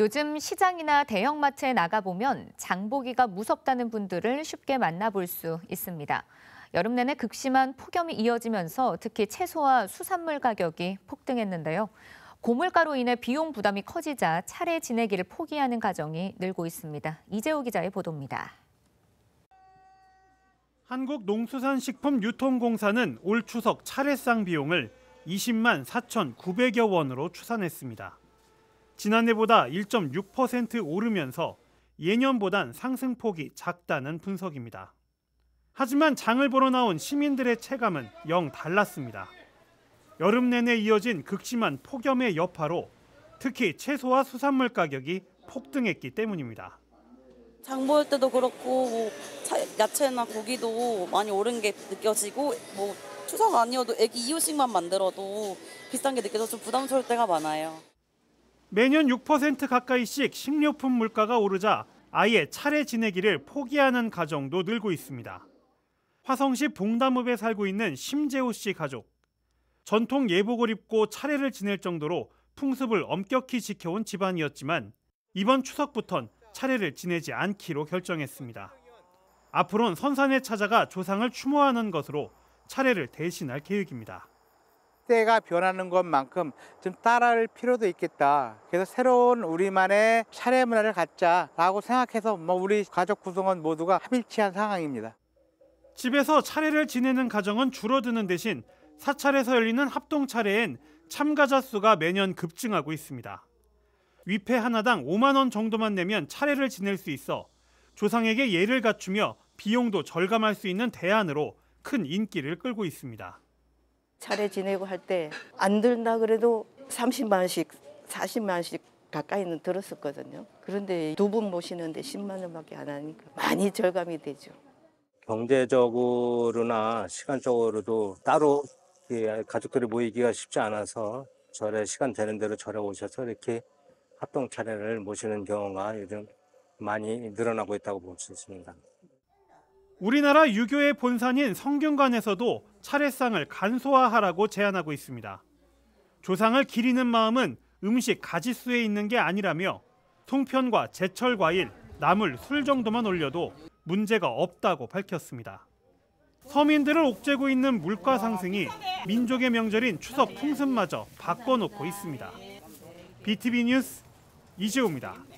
요즘 시장이나 대형마트에 나가보면 장보기가 무섭다는 분들을 쉽게 만나볼 수 있습니다. 여름 내내 극심한 폭염이 이어지면서 특히 채소와 수산물 가격이 폭등했는데요. 고물가로 인해 비용 부담이 커지자 차례 지내기를 포기하는 가정이 늘고 있습니다. 이재호 기자의 보도입니다. 한국농수산식품유통공사는 올 추석 차례상 비용을 20만 4,900여 원으로 추산했습니다. 지난해보다 1.6% 오르면서 예년보단 상승폭이 작다는 분석입니다. 하지만 장을 보러 나온 시민들의 체감은 영 달랐습니다. 여름 내내 이어진 극심한 폭염의 여파로 특히 채소와 수산물 가격이 폭등했기 때문입니다. 장 볼 때도 그렇고 뭐 야채나 고기도 많이 오른 게 느껴지고 뭐 추석 아니어도 애기 이유식만 만들어도 비싼 게 느껴져 좀 부담스러울 때가 많아요. 매년 6% 가까이씩 식료품 물가가 오르자 아예 차례 지내기를 포기하는 가정도 늘고 있습니다. 화성시 봉담읍에 살고 있는 심재호 씨 가족. 전통 예복을 입고 차례를 지낼 정도로 풍습을 엄격히 지켜온 집안이었지만 이번 추석부턴 차례를 지내지 않기로 결정했습니다. 앞으로는 선산에 찾아가 조상을 추모하는 것으로 차례를 대신할 계획입니다. 시대가 변하는 것만큼 좀 따라할 필요도 있겠다. 그래서 새로운 우리만의 차례 문화를 갖자라고 생각해서 뭐 우리 가족 구성원 모두가 합일치한 상황입니다. 집에서 차례를 지내는 가정은 줄어드는 대신 사찰에서 열리는 합동 차례엔 참가자 수가 매년 급증하고 있습니다. 위패 하나당 5만 원 정도만 내면 차례를 지낼 수 있어 조상에게 예를 갖추며 비용도 절감할 수 있는 대안으로 큰 인기를 끌고 있습니다. 차례 지내고 할 때 안 들다 그래도 30만 원씩 40만 원씩 가까이는 들었었거든요. 그런데 두 분 모시는데 10만 원밖에 안 하니까 많이 절감이 되죠. 경제적으로나 시간적으로도 따로 가족들이 모이기가 쉽지 않아서 절에 시간 되는 대로 절에 오셔서 이렇게 합동 차례를 모시는 경우가 요즘 많이 늘어나고 있다고 볼 수 있습니다. 우리나라 유교의 본산인 성균관에서도 차례상을 간소화하라고 제안하고 있습니다. 조상을 기리는 마음은 음식 가지수에 있는 게 아니라며 송편과 제철 과일, 나물, 술 정도만 올려도 문제가 없다고 밝혔습니다. 서민들을 옥죄고 있는 물가 상승이 민족의 명절인 추석 풍습마저 바꿔놓고 있습니다. BTV 뉴스 이지호입니다.